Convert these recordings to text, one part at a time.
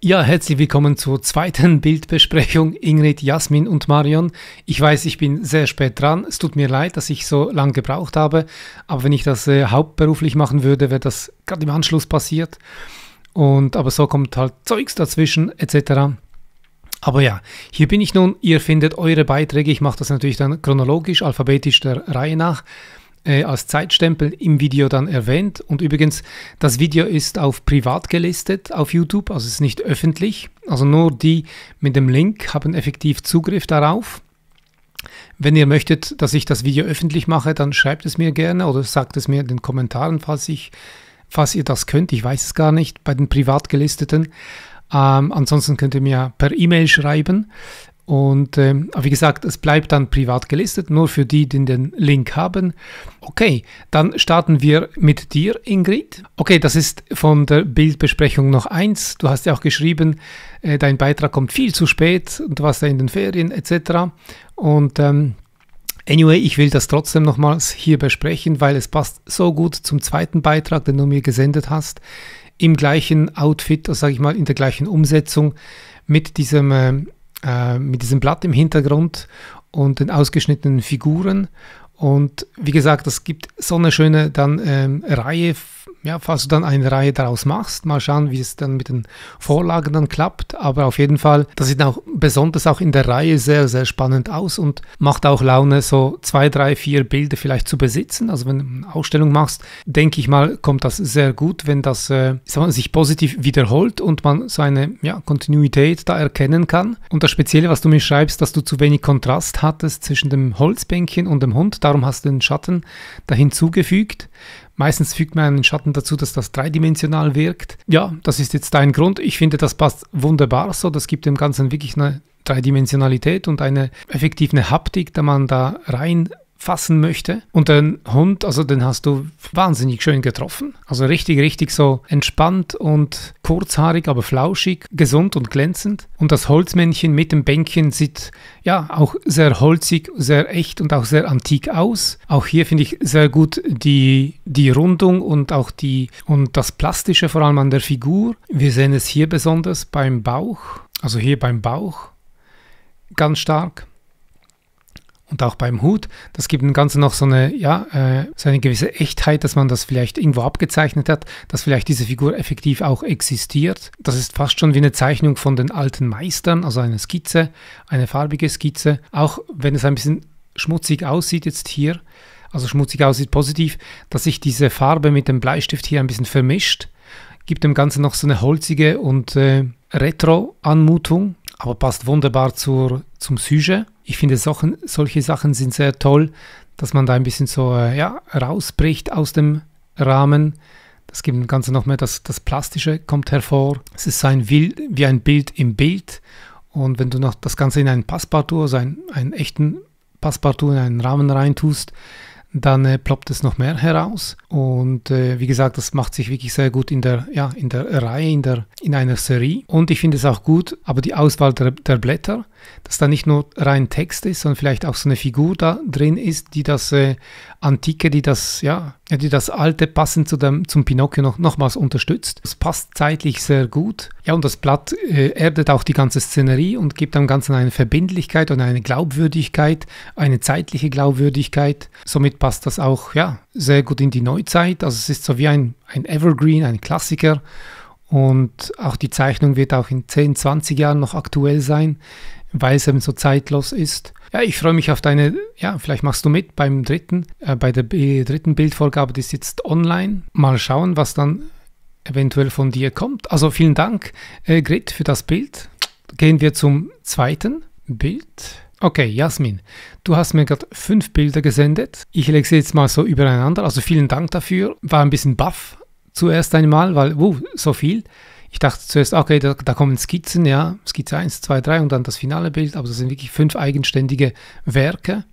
Ja, herzlich willkommen zur zweiten Bildbesprechung Ingrid, Jasmin und Marion. Ich weiß, ich bin sehr spät dran. Es tut mir leid, dass ich so lange gebraucht habe, aber wenn ich das äh, hauptberuflich machen würde, wäre das gerade im Anschluss passiert. Und aber so kommt halt Zeugs dazwischen etc. Aber ja, hier bin ich nun. Ihr findet eure Beiträge. Ich mache das natürlich dann chronologisch, alphabetisch der Reihe nach äh, als Zeitstempel im Video dann erwähnt. Und übrigens, das Video ist auf privat gelistet auf YouTube, also ist nicht öffentlich. Also nur die mit dem Link haben effektiv Zugriff darauf. Wenn ihr möchtet, dass ich das Video öffentlich mache, dann schreibt es mir gerne oder sagt es mir in den Kommentaren, falls, ich, falls ihr das könnt. Ich weiß es gar nicht bei den privat gelisteten. Ähm, ansonsten könnt ihr mir per E-Mail schreiben. Und äh, wie gesagt, es bleibt dann privat gelistet, nur für die, die den Link haben. Okay, dann starten wir mit dir, Ingrid. Okay, das ist von der Bildbesprechung noch eins. Du hast ja auch geschrieben, äh, dein Beitrag kommt viel zu spät und du warst ja in den Ferien etc. Und ähm, Anyway, ich will das trotzdem nochmals hier besprechen, weil es passt so gut zum zweiten Beitrag, den du mir gesendet hast. Im gleichen Outfit, also sage ich mal, in der gleichen Umsetzung mit diesem ähm, äh, mit diesem Blatt im Hintergrund und den ausgeschnittenen Figuren. Und wie gesagt, das gibt so eine schöne dann ähm, Reihe ja, falls du dann eine Reihe daraus machst, mal schauen, wie es dann mit den Vorlagen dann klappt. Aber auf jeden Fall, das sieht auch besonders auch in der Reihe sehr, sehr spannend aus und macht auch Laune, so zwei, drei, vier Bilder vielleicht zu besitzen. Also wenn du eine Ausstellung machst, denke ich mal, kommt das sehr gut, wenn das äh, mal, sich positiv wiederholt und man seine ja, Kontinuität da erkennen kann. Und das Spezielle, was du mir schreibst, dass du zu wenig Kontrast hattest zwischen dem Holzbänkchen und dem Hund, darum hast du den Schatten da hinzugefügt. Meistens fügt man einen Schatten dazu, dass das dreidimensional wirkt. Ja, das ist jetzt dein Grund. Ich finde, das passt wunderbar so. Das gibt dem Ganzen wirklich eine Dreidimensionalität und eine effektive Haptik, da man da rein fassen möchte. Und den Hund, also den hast du wahnsinnig schön getroffen. Also richtig, richtig so entspannt und kurzhaarig, aber flauschig, gesund und glänzend. Und das Holzmännchen mit dem Bänkchen sieht ja auch sehr holzig, sehr echt und auch sehr antik aus. Auch hier finde ich sehr gut die, die Rundung und auch die und das Plastische vor allem an der Figur. Wir sehen es hier besonders beim Bauch, also hier beim Bauch ganz stark und auch beim Hut. Das gibt dem Ganzen noch so eine, ja, äh, so eine gewisse Echtheit, dass man das vielleicht irgendwo abgezeichnet hat, dass vielleicht diese Figur effektiv auch existiert. Das ist fast schon wie eine Zeichnung von den alten Meistern, also eine Skizze, eine farbige Skizze. Auch wenn es ein bisschen schmutzig aussieht jetzt hier, also schmutzig aussieht positiv, dass sich diese Farbe mit dem Bleistift hier ein bisschen vermischt, gibt dem Ganzen noch so eine holzige und äh, Retro-Anmutung, aber passt wunderbar zur, zum Sujet ich finde, Sachen, solche Sachen sind sehr toll, dass man da ein bisschen so äh, ja, rausbricht aus dem Rahmen. Das gibt ein Ganze noch mehr, das, das Plastische kommt hervor. Es ist ein Bild, wie ein Bild im Bild. Und wenn du noch das Ganze in einen Passpartout, also einen, einen echten Passpartout, in einen Rahmen reintust, dann äh, ploppt es noch mehr heraus. Und äh, wie gesagt, das macht sich wirklich sehr gut in der, ja, in der Reihe, in, der, in einer Serie. Und ich finde es auch gut, aber die Auswahl der, der Blätter, dass da nicht nur rein Text ist, sondern vielleicht auch so eine Figur da drin ist, die das äh, Antike, die das, ja, die das Alte passend zu dem, zum Pinocchio noch, nochmals unterstützt. Das passt zeitlich sehr gut. Ja, und das Blatt äh, erdet auch die ganze Szenerie und gibt dem Ganzen eine Verbindlichkeit und eine Glaubwürdigkeit, eine zeitliche Glaubwürdigkeit. Somit passt das auch, ja, sehr gut in die Neuzeit. Also es ist so wie ein, ein Evergreen, ein Klassiker und auch die Zeichnung wird auch in 10, 20 Jahren noch aktuell sein, weil es eben so zeitlos ist. Ja, ich freue mich auf deine, ja, vielleicht machst du mit beim dritten, äh, bei der dritten Bildvorgabe, die ist jetzt online. Mal schauen, was dann eventuell von dir kommt. Also vielen Dank, äh, Grit, für das Bild. Gehen wir zum zweiten Bild. Okay, Jasmin, du hast mir gerade fünf Bilder gesendet. Ich lege sie jetzt mal so übereinander. Also vielen Dank dafür. War ein bisschen baff, zuerst einmal, weil, uh, so viel. Ich dachte zuerst, okay, da, da, kommen Skizzen, ja, Skizze 1, 2, 3 und dann das finale Bild, aber das sind wirklich fünf eigenständige Werke.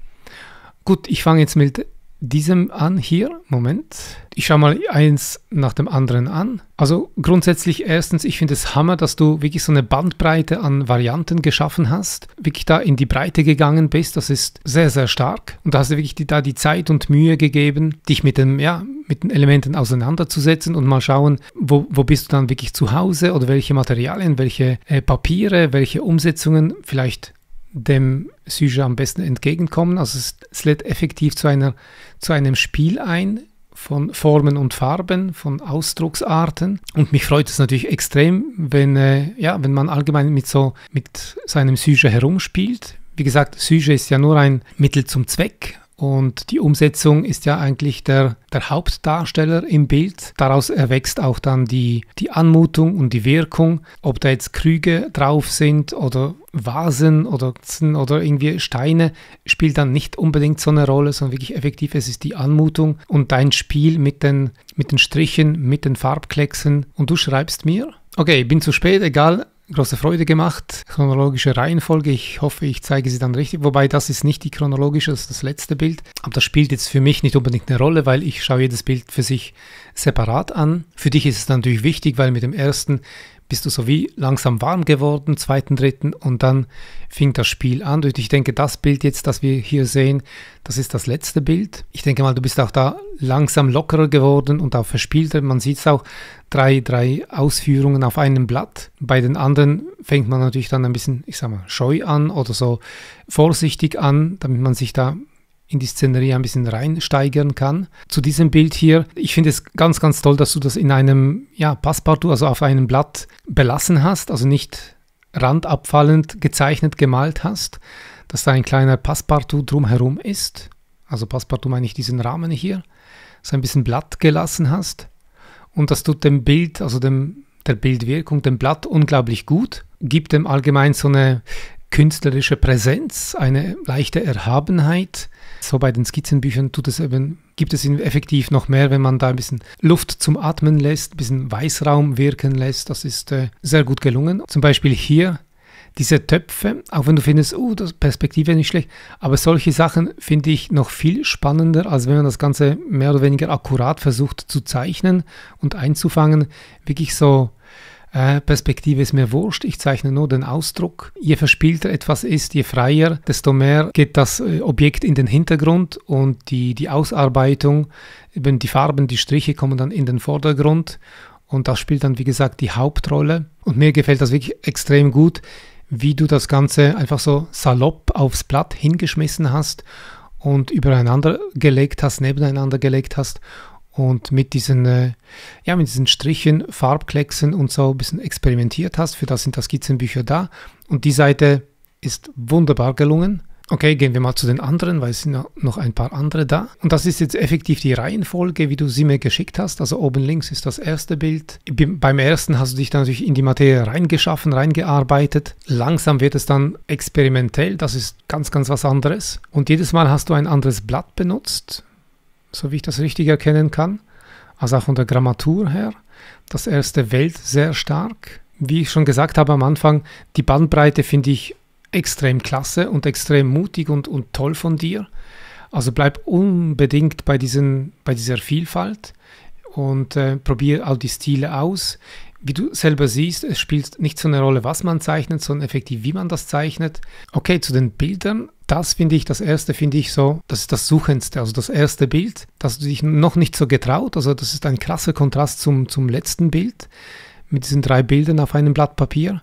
Gut, ich fange jetzt mit diesem an hier. Moment. Ich schaue mal eins nach dem anderen an. Also grundsätzlich erstens, ich finde es Hammer, dass du wirklich so eine Bandbreite an Varianten geschaffen hast, wirklich da in die Breite gegangen bist. Das ist sehr, sehr stark. Und da hast du wirklich die, da die Zeit und Mühe gegeben, dich mit dem, ja, mit den Elementen auseinanderzusetzen und mal schauen, wo, wo bist du dann wirklich zu Hause oder welche Materialien, welche äh, Papiere, welche Umsetzungen vielleicht dem Sujet am besten entgegenkommen. Also es, es lädt effektiv zu, einer, zu einem Spiel ein von Formen und Farben, von Ausdrucksarten. Und mich freut es natürlich extrem, wenn, äh, ja, wenn man allgemein mit, so, mit seinem Sujet herumspielt. Wie gesagt, Sujet ist ja nur ein Mittel zum Zweck. Und die Umsetzung ist ja eigentlich der, der Hauptdarsteller im Bild. Daraus erwächst auch dann die, die Anmutung und die Wirkung. Ob da jetzt Krüge drauf sind oder Vasen oder, oder irgendwie Steine, spielt dann nicht unbedingt so eine Rolle, sondern wirklich effektiv, es ist die Anmutung und dein Spiel mit den, mit den Strichen, mit den Farbklecksen. Und du schreibst mir, okay, bin zu spät, egal, große Freude gemacht. Chronologische Reihenfolge, ich hoffe, ich zeige sie dann richtig. Wobei das ist nicht die chronologische, das ist das letzte Bild. Aber das spielt jetzt für mich nicht unbedingt eine Rolle, weil ich schaue jedes Bild für sich separat an. Für dich ist es natürlich wichtig, weil mit dem ersten bist du so wie langsam warm geworden, zweiten, dritten und dann fing das Spiel an. Und ich denke, das Bild jetzt, das wir hier sehen, das ist das letzte Bild. Ich denke mal, du bist auch da langsam lockerer geworden und auch verspielter. Man sieht es auch, drei, drei Ausführungen auf einem Blatt. Bei den anderen fängt man natürlich dann ein bisschen, ich sag mal, scheu an oder so vorsichtig an, damit man sich da in die Szenerie ein bisschen reinsteigern kann. Zu diesem Bild hier, ich finde es ganz, ganz toll, dass du das in einem ja, Passepartout, also auf einem Blatt belassen hast, also nicht randabfallend gezeichnet, gemalt hast, dass da ein kleiner Passepartout drumherum ist. Also Passepartout meine ich diesen Rahmen hier, so ein bisschen Blatt gelassen hast und das tut dem Bild, also dem, der Bildwirkung, dem Blatt unglaublich gut, gibt dem allgemein so eine künstlerische Präsenz, eine leichte Erhabenheit. So bei den Skizzenbüchern tut es eben, gibt es effektiv noch mehr, wenn man da ein bisschen Luft zum Atmen lässt, ein bisschen Weißraum wirken lässt. Das ist äh, sehr gut gelungen. Zum Beispiel hier diese Töpfe, auch wenn du findest, oh, das Perspektive nicht schlecht, aber solche Sachen finde ich noch viel spannender, als wenn man das Ganze mehr oder weniger akkurat versucht zu zeichnen und einzufangen. Wirklich so äh, Perspektive ist mir wurscht, ich zeichne nur den Ausdruck. Je verspielter etwas ist, je freier, desto mehr geht das äh, Objekt in den Hintergrund und die, die Ausarbeitung, eben die Farben, die Striche kommen dann in den Vordergrund und das spielt dann, wie gesagt, die Hauptrolle. Und mir gefällt das wirklich extrem gut, wie du das Ganze einfach so salopp aufs Blatt hingeschmissen hast und übereinander gelegt hast, nebeneinander gelegt hast und mit diesen, äh, ja, mit diesen Strichen, Farbklecksen und so ein bisschen experimentiert hast. Für das sind das Skizzenbücher da. Und die Seite ist wunderbar gelungen. Okay, gehen wir mal zu den anderen, weil es sind noch ein paar andere da. Und das ist jetzt effektiv die Reihenfolge, wie du sie mir geschickt hast. Also oben links ist das erste Bild. Beim ersten hast du dich dann natürlich in die Materie reingeschaffen, reingearbeitet. Langsam wird es dann experimentell, das ist ganz, ganz was anderes. Und jedes Mal hast du ein anderes Blatt benutzt so wie ich das richtig erkennen kann. Also auch von der Grammatur her. Das erste Welt sehr stark. Wie ich schon gesagt habe am Anfang, die Bandbreite finde ich extrem klasse und extrem mutig und, und toll von dir. Also bleib unbedingt bei, diesen, bei dieser Vielfalt und äh, probiere all die Stile aus. Wie du selber siehst, es spielt nicht so eine Rolle, was man zeichnet, sondern effektiv, wie man das zeichnet. Okay, zu den Bildern das finde ich, das erste finde ich so, das ist das Suchendste, also das erste Bild, das du dich noch nicht so getraut, also das ist ein krasser Kontrast zum, zum letzten Bild mit diesen drei Bildern auf einem Blatt Papier.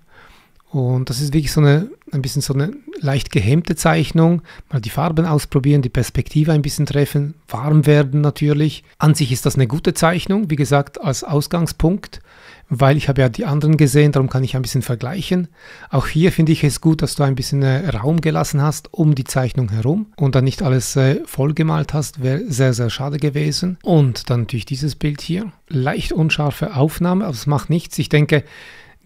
Und das ist wirklich so eine, ein bisschen so eine leicht gehemmte Zeichnung. Mal die Farben ausprobieren, die Perspektive ein bisschen treffen, warm werden natürlich. An sich ist das eine gute Zeichnung, wie gesagt, als Ausgangspunkt weil ich habe ja die anderen gesehen, darum kann ich ein bisschen vergleichen. Auch hier finde ich es gut, dass du ein bisschen äh, Raum gelassen hast um die Zeichnung herum und dann nicht alles äh, vollgemalt hast, wäre sehr, sehr schade gewesen. Und dann natürlich dieses Bild hier, leicht unscharfe Aufnahme, aber es macht nichts. Ich denke,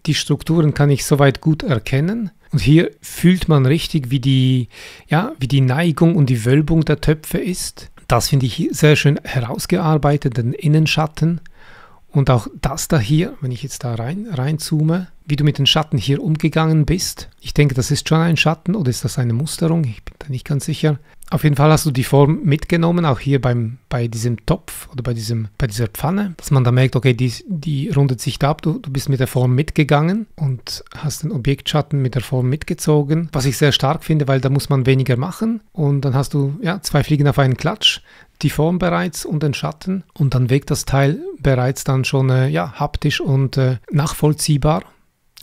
die Strukturen kann ich soweit gut erkennen. Und hier fühlt man richtig, wie die, ja, wie die Neigung und die Wölbung der Töpfe ist. Das finde ich sehr schön herausgearbeitet, den Innenschatten. Und auch das da hier, wenn ich jetzt da rein, reinzoome, wie du mit den Schatten hier umgegangen bist. Ich denke, das ist schon ein Schatten oder ist das eine Musterung? Ich bin da nicht ganz sicher. Auf jeden Fall hast du die Form mitgenommen, auch hier beim, bei diesem Topf oder bei, diesem, bei dieser Pfanne, dass man da merkt, okay, die, die rundet sich da ab, du, du bist mit der Form mitgegangen und hast den Objektschatten mit der Form mitgezogen, was ich sehr stark finde, weil da muss man weniger machen und dann hast du ja, zwei Fliegen auf einen Klatsch die Form bereits und den Schatten und dann wägt das Teil bereits dann schon äh, ja, haptisch und äh, nachvollziehbar.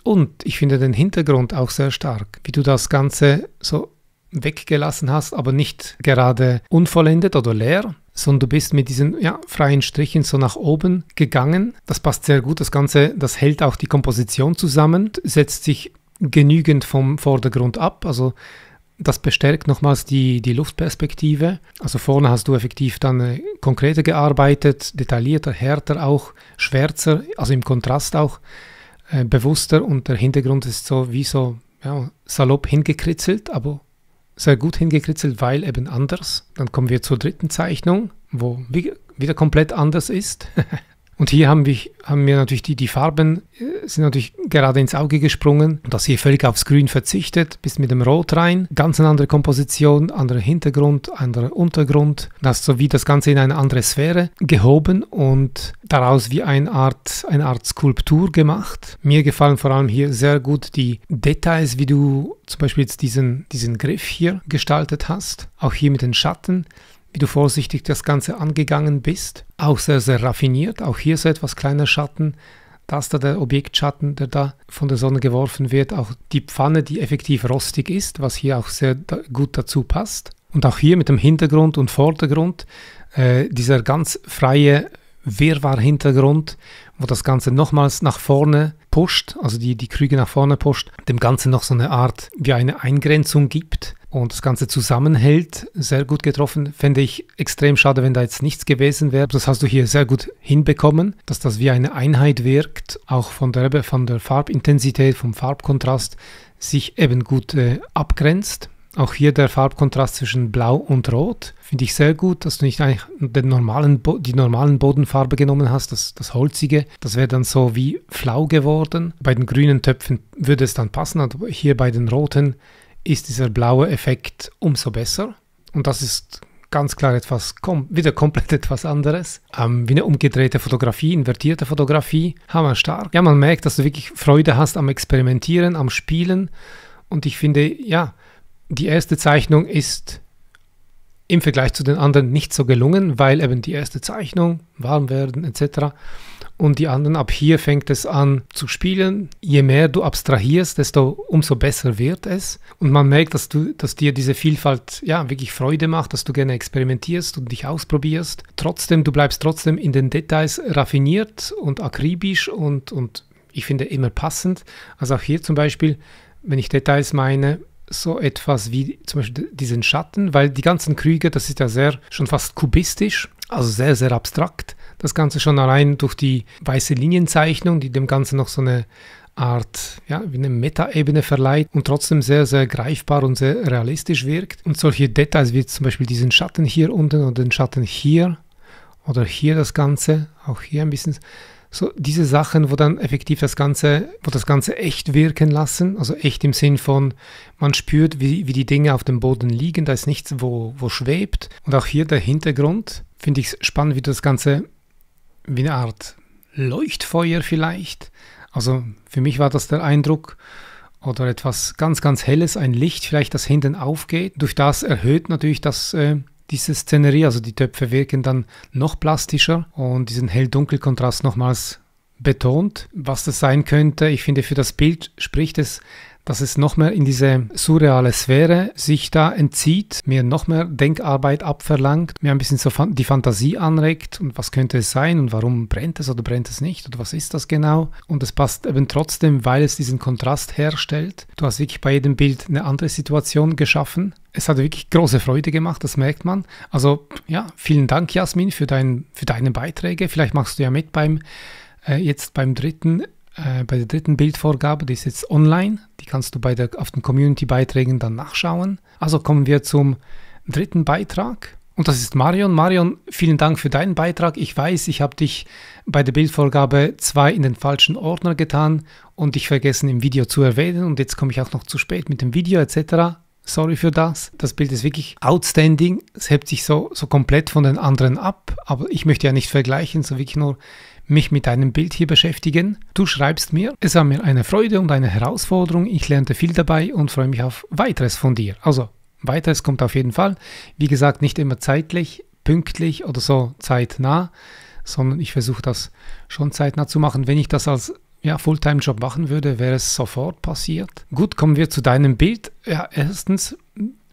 Und ich finde den Hintergrund auch sehr stark, wie du das Ganze so weggelassen hast, aber nicht gerade unvollendet oder leer, sondern du bist mit diesen ja, freien Strichen so nach oben gegangen. Das passt sehr gut, das Ganze, das hält auch die Komposition zusammen, setzt sich genügend vom Vordergrund ab, also das bestärkt nochmals die, die Luftperspektive. Also vorne hast du effektiv dann äh, konkreter gearbeitet, detaillierter, härter auch, schwärzer, also im Kontrast auch, äh, bewusster und der Hintergrund ist so wie so ja, salopp hingekritzelt, aber sehr gut hingekritzelt, weil eben anders. Dann kommen wir zur dritten Zeichnung, wo wieder komplett anders ist. Und hier haben, wir, haben mir natürlich die, die Farben äh, sind natürlich gerade ins Auge gesprungen. Und das hier völlig aufs Grün verzichtet, bis mit dem Rot rein. Ganz eine andere Komposition, anderer Hintergrund, anderer Untergrund. Das sowie das Ganze in eine andere Sphäre gehoben und daraus wie eine Art, eine Art Skulptur gemacht. Mir gefallen vor allem hier sehr gut die Details, wie du zum Beispiel jetzt diesen, diesen Griff hier gestaltet hast. Auch hier mit den Schatten wie du vorsichtig das Ganze angegangen bist. Auch sehr, sehr raffiniert. Auch hier so etwas kleiner Schatten. Das da der Objektschatten, der da von der Sonne geworfen wird. Auch die Pfanne, die effektiv rostig ist, was hier auch sehr gut dazu passt. Und auch hier mit dem Hintergrund und Vordergrund, äh, dieser ganz freie Wirrwarr-Hintergrund, wo das Ganze nochmals nach vorne pusht, also die, die Krüge nach vorne pusht, dem Ganzen noch so eine Art wie eine Eingrenzung gibt und das Ganze zusammenhält. Sehr gut getroffen. Fände ich extrem schade, wenn da jetzt nichts gewesen wäre. Das hast du hier sehr gut hinbekommen, dass das wie eine Einheit wirkt, auch von der, von der Farbintensität, vom Farbkontrast sich eben gut äh, abgrenzt. Auch hier der Farbkontrast zwischen Blau und Rot finde ich sehr gut, dass du nicht eigentlich den normalen die normalen Bodenfarbe genommen hast, das, das Holzige. Das wäre dann so wie flau geworden. Bei den grünen Töpfen würde es dann passen, aber hier bei den roten ist dieser blaue Effekt umso besser. Und das ist ganz klar etwas, kom wieder komplett etwas anderes. Ähm, wie eine umgedrehte Fotografie, invertierte Fotografie, hammerstark. Ja, man merkt, dass du wirklich Freude hast am Experimentieren, am Spielen. Und ich finde, ja, die erste Zeichnung ist im Vergleich zu den anderen nicht so gelungen, weil eben die erste Zeichnung, warm werden etc und die anderen ab hier fängt es an zu spielen. Je mehr du abstrahierst, desto umso besser wird es. Und man merkt, dass du, dass dir diese Vielfalt ja wirklich Freude macht, dass du gerne experimentierst und dich ausprobierst. Trotzdem, du bleibst trotzdem in den Details raffiniert und akribisch und, und ich finde immer passend. Also auch hier zum Beispiel, wenn ich Details meine, so etwas wie zum Beispiel diesen Schatten, weil die ganzen Krüge, das ist ja sehr schon fast kubistisch, also sehr, sehr abstrakt. Das Ganze schon allein durch die weiße Linienzeichnung, die dem Ganzen noch so eine Art, ja, wie eine Meta-Ebene verleiht und trotzdem sehr, sehr greifbar und sehr realistisch wirkt. Und solche Details wie zum Beispiel diesen Schatten hier unten und den Schatten hier oder hier das Ganze, auch hier ein bisschen, so diese Sachen, wo dann effektiv das Ganze, wo das Ganze echt wirken lassen, also echt im Sinn von, man spürt, wie, wie die Dinge auf dem Boden liegen, da ist nichts, wo, wo schwebt. Und auch hier der Hintergrund, finde ich spannend, wie das Ganze wie eine Art Leuchtfeuer vielleicht. Also für mich war das der Eindruck oder etwas ganz, ganz Helles, ein Licht vielleicht, das hinten aufgeht. Durch das erhöht natürlich das, äh, diese Szenerie, also die Töpfe wirken dann noch plastischer und diesen Hell-Dunkel-Kontrast nochmals betont. Was das sein könnte, ich finde, für das Bild spricht es dass es noch mehr in diese surreale Sphäre sich da entzieht, mir noch mehr Denkarbeit abverlangt, mir ein bisschen so die Fantasie anregt und was könnte es sein und warum brennt es oder brennt es nicht oder was ist das genau. Und es passt eben trotzdem, weil es diesen Kontrast herstellt. Du hast wirklich bei jedem Bild eine andere Situation geschaffen. Es hat wirklich große Freude gemacht, das merkt man. Also ja, vielen Dank Jasmin für, dein, für deine Beiträge. Vielleicht machst du ja mit beim, äh, jetzt beim dritten äh, bei der dritten Bildvorgabe, die ist jetzt online, die kannst du bei der, auf den Community-Beiträgen dann nachschauen. Also kommen wir zum dritten Beitrag. Und das ist Marion. Marion, vielen Dank für deinen Beitrag. Ich weiß, ich habe dich bei der Bildvorgabe 2 in den falschen Ordner getan und dich vergessen im Video zu erwähnen. Und jetzt komme ich auch noch zu spät mit dem Video etc. Sorry für das. Das Bild ist wirklich outstanding. Es hebt sich so, so komplett von den anderen ab. Aber ich möchte ja nicht vergleichen, so wirklich nur mich mit deinem Bild hier beschäftigen. Du schreibst mir, es war mir eine Freude und eine Herausforderung. Ich lernte viel dabei und freue mich auf weiteres von dir. Also, weiteres kommt auf jeden Fall. Wie gesagt, nicht immer zeitlich, pünktlich oder so zeitnah, sondern ich versuche das schon zeitnah zu machen. Wenn ich das als ja, Fulltime-Job machen würde, wäre es sofort passiert. Gut, kommen wir zu deinem Bild. Ja, erstens,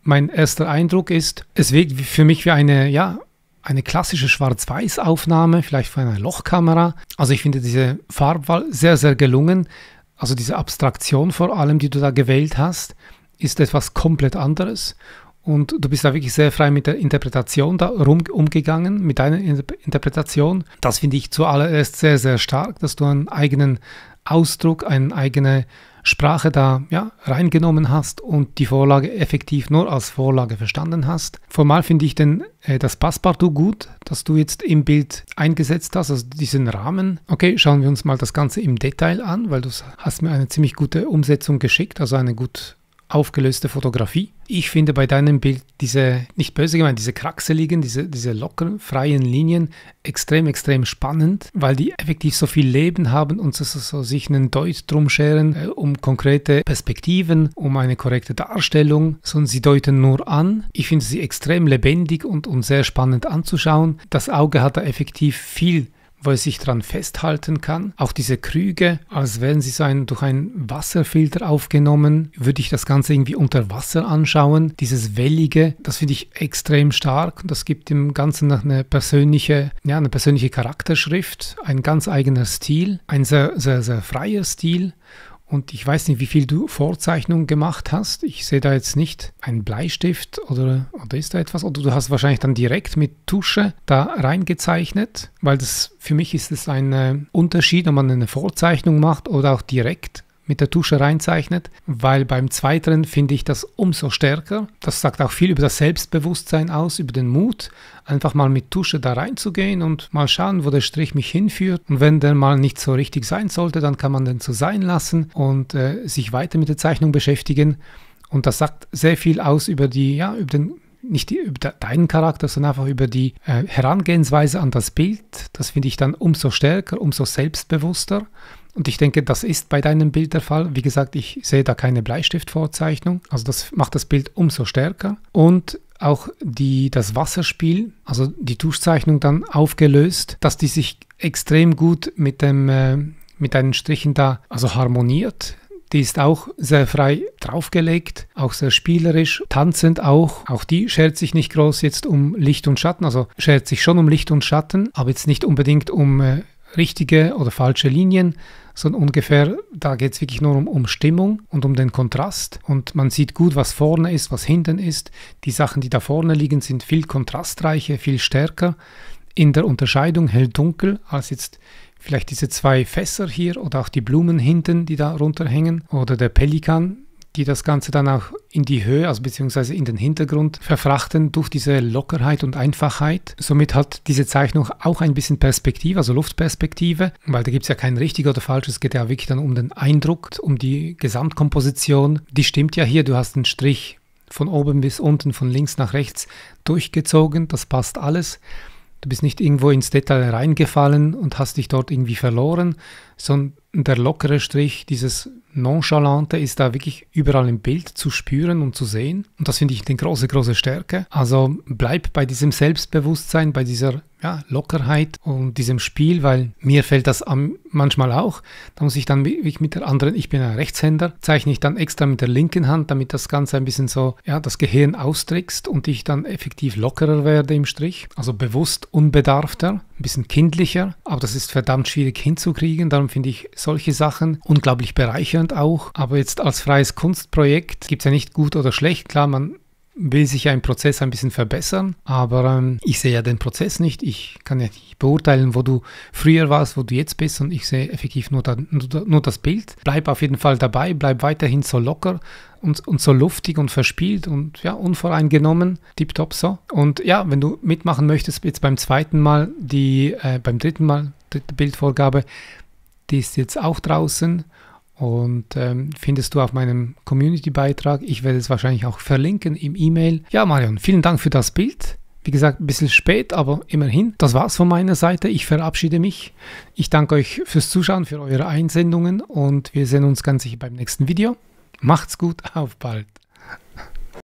mein erster Eindruck ist, es wirkt für mich wie eine, ja, eine klassische Schwarz-Weiß-Aufnahme, vielleicht von einer Lochkamera. Also ich finde diese Farbwahl sehr, sehr gelungen. Also diese Abstraktion vor allem, die du da gewählt hast, ist etwas komplett anderes. Und du bist da wirklich sehr frei mit der Interpretation da rum, umgegangen, mit deiner Interpretation. Das finde ich zuallererst sehr, sehr stark, dass du einen eigenen Ausdruck, eine eigene Sprache da ja, reingenommen hast und die Vorlage effektiv nur als Vorlage verstanden hast. Formal finde ich denn äh, das Passepartout gut, das du jetzt im Bild eingesetzt hast, also diesen Rahmen. Okay, schauen wir uns mal das Ganze im Detail an, weil du hast mir eine ziemlich gute Umsetzung geschickt, also eine gut aufgelöste Fotografie. Ich finde bei deinem Bild diese, nicht böse gemeint, diese kraxeligen, diese, diese lockeren, freien Linien extrem, extrem spannend, weil die effektiv so viel Leben haben und so, so, so sich einen Deut drum scheren, äh, um konkrete Perspektiven, um eine korrekte Darstellung, sondern sie deuten nur an. Ich finde sie extrem lebendig und, und sehr spannend anzuschauen. Das Auge hat da effektiv viel wo es sich dran festhalten kann. Auch diese Krüge, als wären sie so ein, durch einen Wasserfilter aufgenommen, würde ich das Ganze irgendwie unter Wasser anschauen. Dieses Wellige, das finde ich extrem stark und das gibt dem Ganzen noch eine persönliche, ja, eine persönliche Charakterschrift, ein ganz eigener Stil, ein sehr, sehr, sehr freier Stil. Und ich weiß nicht, wie viel du Vorzeichnungen gemacht hast. Ich sehe da jetzt nicht einen Bleistift oder, oder ist da etwas. Oder du hast wahrscheinlich dann direkt mit Tusche da reingezeichnet, weil das für mich ist es ein äh, Unterschied, ob man eine Vorzeichnung macht oder auch direkt mit der Tusche reinzeichnet, weil beim Zweiteren finde ich das umso stärker. Das sagt auch viel über das Selbstbewusstsein aus, über den Mut, einfach mal mit Tusche da reinzugehen und mal schauen, wo der Strich mich hinführt. Und wenn der mal nicht so richtig sein sollte, dann kann man den so sein lassen und äh, sich weiter mit der Zeichnung beschäftigen. Und das sagt sehr viel aus über die, ja, über den nicht die, über deinen Charakter, sondern einfach über die äh, Herangehensweise an das Bild. Das finde ich dann umso stärker, umso selbstbewusster und ich denke, das ist bei deinem Bild der Fall. Wie gesagt, ich sehe da keine Bleistiftvorzeichnung. Also das macht das Bild umso stärker. Und auch die, das Wasserspiel, also die Tuschzeichnung dann aufgelöst, dass die sich extrem gut mit, dem, äh, mit deinen Strichen da also harmoniert. Die ist auch sehr frei draufgelegt, auch sehr spielerisch, tanzend auch. Auch die schert sich nicht groß jetzt um Licht und Schatten, also schert sich schon um Licht und Schatten, aber jetzt nicht unbedingt um äh, richtige oder falsche Linien, sondern ungefähr, da geht es wirklich nur um, um Stimmung und um den Kontrast. Und man sieht gut, was vorne ist, was hinten ist. Die Sachen, die da vorne liegen, sind viel kontrastreicher, viel stärker. In der Unterscheidung hell-dunkel als jetzt vielleicht diese zwei Fässer hier oder auch die Blumen hinten, die da runterhängen oder der Pelikan, die das Ganze dann auch in die Höhe, also beziehungsweise in den Hintergrund verfrachten durch diese Lockerheit und Einfachheit. Somit hat diese Zeichnung auch ein bisschen Perspektive, also Luftperspektive, weil da gibt es ja kein richtig oder falsch, es geht ja wirklich dann um den Eindruck, um die Gesamtkomposition. Die stimmt ja hier, du hast einen Strich von oben bis unten, von links nach rechts durchgezogen, das passt alles. Du bist nicht irgendwo ins Detail reingefallen und hast dich dort irgendwie verloren, sondern der lockere Strich, dieses Nonchalante ist da wirklich überall im Bild zu spüren und zu sehen. Und das finde ich eine große, große Stärke. Also bleib bei diesem Selbstbewusstsein, bei dieser ja, Lockerheit und diesem Spiel, weil mir fällt das am, manchmal auch. Da muss ich dann wirklich mit der anderen, ich bin ein Rechtshänder, zeichne ich dann extra mit der linken Hand, damit das Ganze ein bisschen so, ja, das Gehirn austrickst und ich dann effektiv lockerer werde im Strich. Also bewusst unbedarfter, ein bisschen kindlicher, aber das ist verdammt schwierig hinzukriegen. Darum finde ich solche Sachen unglaublich bereichernd Aufwand auch. Aber jetzt als freies Kunstprojekt gibt es ja nicht gut oder schlecht. Klar, man will sich ja Prozess ein bisschen verbessern, aber ähm, ich sehe ja den Prozess nicht. Ich kann ja nicht beurteilen, wo du früher warst, wo du jetzt bist und ich sehe effektiv nur, da, nur, nur das Bild. Bleib auf jeden Fall dabei, bleib weiterhin so locker und, und so luftig und verspielt und ja, unvoreingenommen, tipptopp so. Und ja, wenn du mitmachen möchtest, jetzt beim zweiten Mal, die, äh, beim dritten Mal, dritte Bildvorgabe, die ist jetzt auch draußen. Und ähm, findest du auf meinem Community-Beitrag. Ich werde es wahrscheinlich auch verlinken im E-Mail. Ja, Marion, vielen Dank für das Bild. Wie gesagt, ein bisschen spät, aber immerhin. Das war's von meiner Seite. Ich verabschiede mich. Ich danke euch fürs Zuschauen, für eure Einsendungen und wir sehen uns ganz sicher beim nächsten Video. Macht's gut, auf bald.